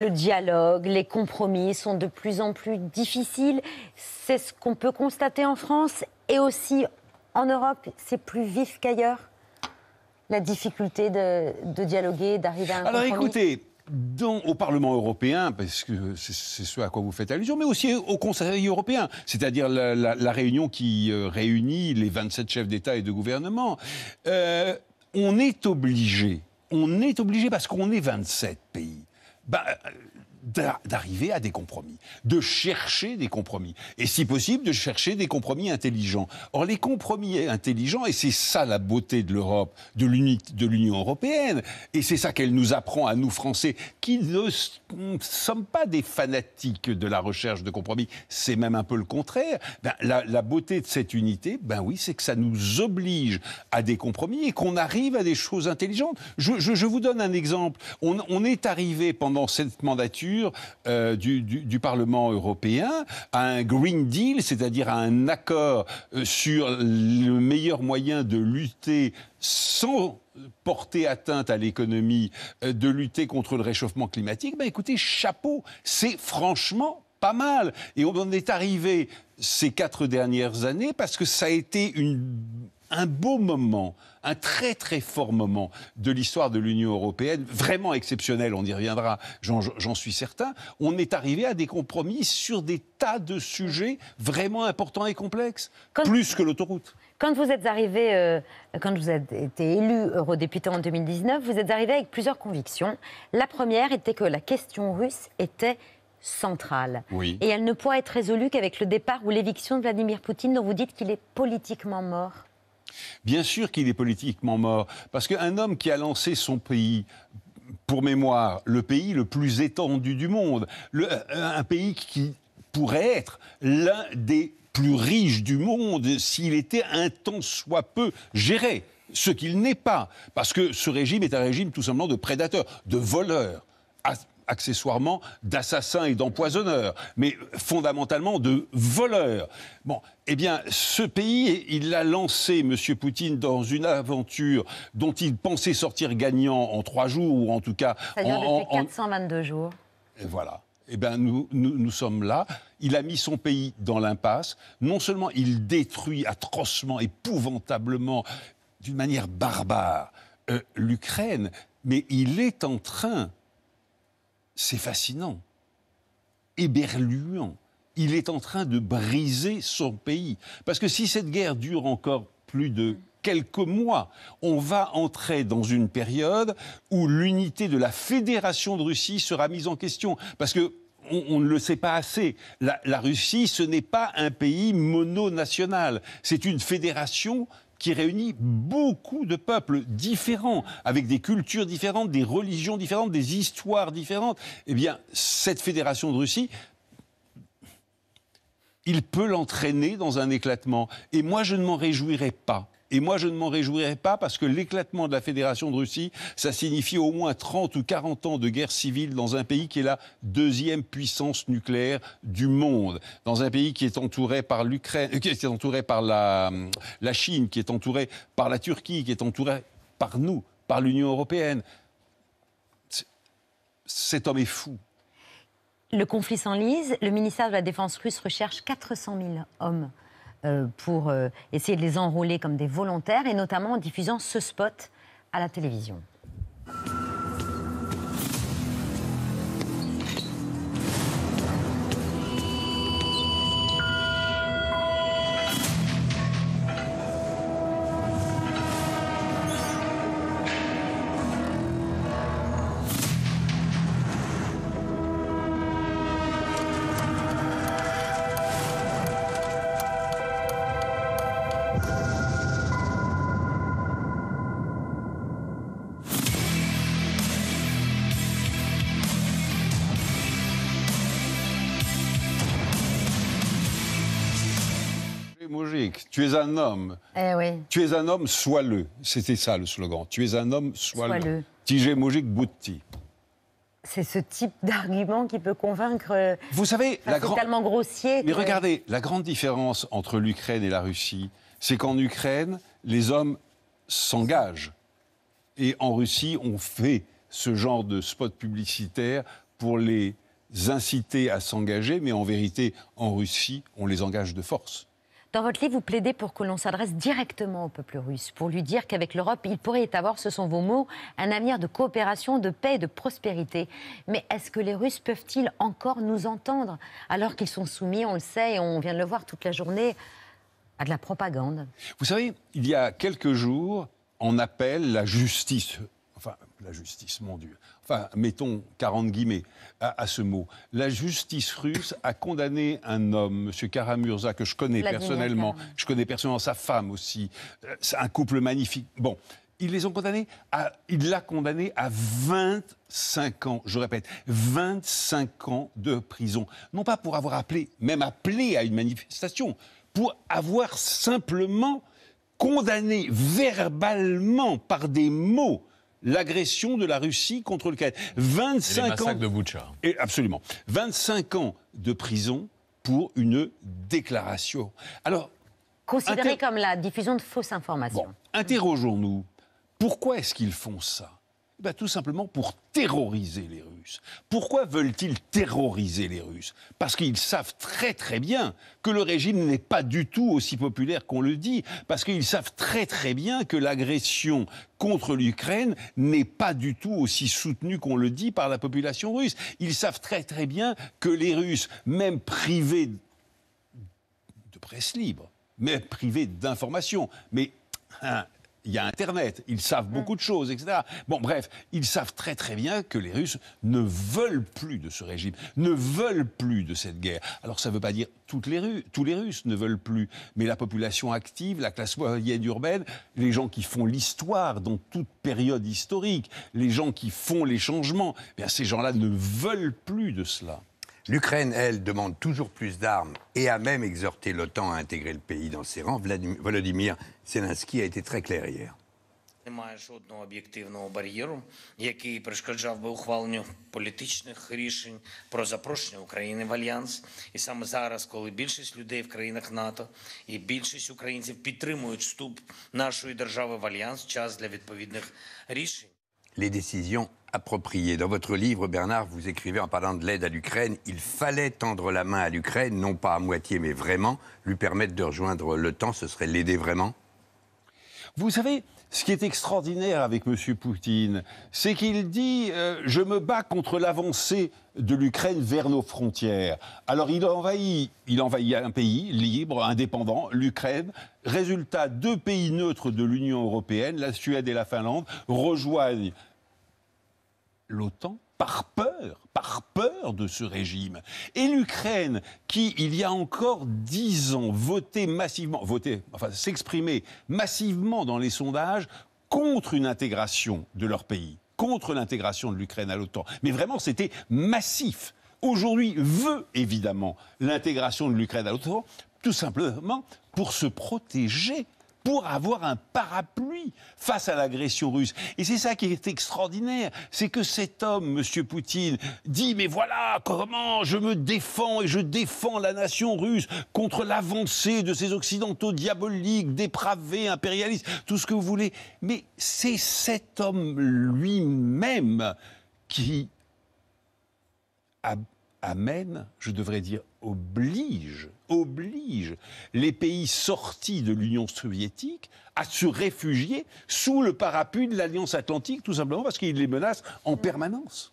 Le dialogue, les compromis sont de plus en plus difficiles. C'est ce qu'on peut constater en France et aussi en Europe. C'est plus vif qu'ailleurs la difficulté de, dialoguer, d'arriver à un Alors écoutez, au Parlement européen, parce que c'est ce à quoi vous faites allusion, mais aussi au Conseil européen, c'est-à-dire la, réunion qui euh, réunit les 27 chefs d'État et de gouvernement. Euh, on est obligé, on est obligé parce qu'on est 27 pays bah, euh, d'arriver à des compromis, de chercher des compromis, et si possible de chercher des compromis intelligents. Or les compromis intelligents, et c'est ça la beauté de l'Europe, de l'Union européenne, et c'est ça qu'elle nous apprend à nous Français, qui ne sommes pas des fanatiques de la recherche de compromis, c'est même un peu le contraire, ben, la, beauté de cette unité, ben oui, c'est que ça nous oblige à des compromis et qu'on arrive à des choses intelligentes. Je, vous donne un exemple. on est arrivé pendant cette mandature euh, du, Parlement européen à un Green Deal, c'est-à-dire à un accord euh, sur le meilleur moyen de lutter sans porter atteinte à l'économie, euh, de lutter contre le réchauffement climatique, ben écoutez, chapeau, c'est franchement pas mal. Et on en est arrivé ces quatre dernières années parce que ça a été un beau moment, un très très fort moment de l'histoire de l'Union européenne, vraiment exceptionnel, on y reviendra, j'en suis certain, on est arrivé à des compromis sur des tas de sujets vraiment importants et complexes, plus que l'autoroute. Quand vous êtes arrivé, euh, quand vous êtes été élu eurodéputé en 2019, vous êtes arrivé avec plusieurs convictions. La première était que la question russe était centrale. Et elle ne pourra être résolue qu'avec le départ ou l'éviction de Vladimir Poutine, dont vous dites qu'il est politiquement mort. Bien sûr qu'il est politiquement mort, parce qu'un homme qui a lancé son pays pour mémoire, le pays le plus étendu du monde, euh, un pays qui pourrait être l'un des plus riches du monde s'il était un temps soit peu géré, ce qu'il n'est pas, parce que ce régime est un régime tout simplement de prédateurs, de voleurs. Ah, accessoirement d'assassins et d'empoisonneurs, mais fondamentalement de voleurs. Bon, eh bien, ce pays, il l'a lancé, M. Poutine, dans une aventure dont il pensait sortir gagnant en trois jours, ou en tout cas... en, depuis 422 jours. Et voilà. Eh bien, nous, nous, sommes là. Il a mis son pays dans l'impasse. Non seulement il détruit atrocement, épouvantablement, d'une manière barbare, euh, l'Ukraine, mais il est en train c'est fascinant, éberluant. Il est en train de briser son pays. Parce que si cette guerre dure encore plus de quelques mois, on va entrer dans une période où l'unité de la Fédération de Russie sera mise en question. Parce que on, ne le sait pas assez. la Russie, ce n'est pas un pays mononational. C'est une fédération qui réunit beaucoup de peuples différents, avec des cultures différentes, des religions différentes, des histoires différentes, eh bien, cette fédération de Russie il peut l'entraîner dans un éclatement. Et moi, je ne m'en réjouirais pas. Et moi, je ne m'en réjouirais pas parce que l'éclatement de la Fédération de Russie, ça signifie au moins 30 ou 40 ans de guerre civile dans un pays qui est la deuxième puissance nucléaire du monde, dans un pays qui est entouré par l'Ukraine, euh, qui est entouré par la, euh, la Chine, qui est entouré par la Turquie, qui est entouré par nous, par l'Union européenne. Cet homme est fou. Le conflit s'enlise. Le ministère de la Défense russe recherche 400 000 hommes euh, pour euh, essayer de les enrôler comme des volontaires et notamment en diffusant ce spot à la télévision. Moujik, tu es un homme. Eh tu es un homme, sois-le. C'était ça le slogan. Tu es un homme, sois-le. Sois bout Moujik Bouti. C'est ce type d'argument qui peut convaincre. Euh, Vous savez, grossier. Mais regardez, la grande différence entre l'Ukraine et la Russie, c'est qu'en Ukraine, les hommes s'engagent. Et en Russie, on fait ce genre de spot publicitaire pour les inciter à s'engager, mais en vérité, en Russie, on les engage de force. Dans votre livre, vous plaidez pour que l'on s'adresse directement au peuple russe, pour lui dire qu'avec l'Europe, il pourrait y avoir, ce sont vos mots, un avenir de coopération, de paix et de prospérité. Mais est-ce que les Russes peuvent-ils encore nous entendre alors qu'ils sont soumis, on le sait, et on vient de le voir toute la journée, à de la propagande Vous savez, il y a quelques jours, on appelle la justice enfin, la justice, mon Dieu. Enfin, mettons 40 guillemets à, ce mot. La justice russe a condamné un homme, M. Karamurza, que je connais personnellement. Je connais personnellement sa femme aussi. Euh, c'est un couple magnifique. Bon. Ils les ont condamnés il l'a condamné à 25 ans, je répète, 25 ans de prison. Non pas pour avoir appelé, même appelé à une manifestation, pour avoir simplement condamné verbalement par des mots l'agression de la Russie contre le Qaïd. 25 ans de absolument. 25 ans de prison pour une déclaration. Alors considérée comme la diffusion de fausses informations. interrogeons-nous. Pourquoi est-ce qu'ils font ça bah, tout simplement pour terroriser les Russes. Pourquoi veulent-ils terroriser les Russes Parce qu'ils savent très très bien que le régime n'est pas du tout aussi populaire qu'on le dit, parce qu'ils savent très très bien que l'agression contre l'Ukraine n'est pas du tout aussi soutenue qu'on le dit par la population russe. Ils savent très très bien que les Russes, même privés de presse libre, même privés d'information, mais hein, il y a Internet, ils savent beaucoup de choses, etc. Bon, bref, ils savent très très bien que les Russes ne veulent plus de ce régime, ne veulent plus de cette guerre. Alors ça ne veut pas dire toutes les tous les Russes ne veulent plus, mais la population active, la classe moyenne urbaine, les gens qui font l'histoire dans toute période historique, les gens qui font les changements, eh ces gens-là ne veulent plus de cela. L'Ukraine, elle, demande toujours plus d'armes et a même exhorté l'OTAN à intégrer le pays dans ses rangs. Volodymyr Zelensky a été très clair hier. Немає жодного об'єктивного бар'єру, який перешкоджав би ухваленню політичних рішень про запрошення України в альянс. І саме зараз, коли більшість людей в країнах НАТО і більшість українців підтримують вступ нашої держави в альянс, час для відповідних рішень. Les décisions approprié. Dans votre livre, Bernard, vous écrivez en parlant de l'aide à l'Ukraine, il fallait tendre la main à l'Ukraine, non pas à moitié, mais vraiment, lui permettre de rejoindre le temps, ce serait l'aider vraiment Vous savez, ce qui est extraordinaire avec M. Poutine, c'est qu'il dit euh, Je me bats contre l'avancée de l'Ukraine vers nos frontières. Alors il il envahit un pays libre, indépendant, l'Ukraine. Résultat, deux pays neutres de l'Union européenne, la Suède et la Finlande, rejoignent l'OTAN par peur, par peur de ce régime. Et l'Ukraine, qui, il y a encore dix ans, votait massivement, votait, enfin s'exprimait massivement dans les sondages contre une intégration de leur pays, contre l'intégration de l'Ukraine à l'OTAN. Mais vraiment, c'était massif. Aujourd'hui, veut évidemment l'intégration de l'Ukraine à l'OTAN, tout simplement pour se protéger pour avoir un parapluie face à l'agression russe. Et c'est ça qui est extraordinaire, c'est que cet homme, monsieur Poutine, dit mais voilà comment je me défends et je défends la nation russe contre l'avancée de ces occidentaux diaboliques, dépravés, impérialistes, tout ce que vous voulez. Mais c'est cet homme lui-même qui a Amen, je devrais dire oblige, oblige les pays sortis de l'Union soviétique à se réfugier sous le parapluie de l'Alliance atlantique, tout simplement parce qu'ils les menace en permanence.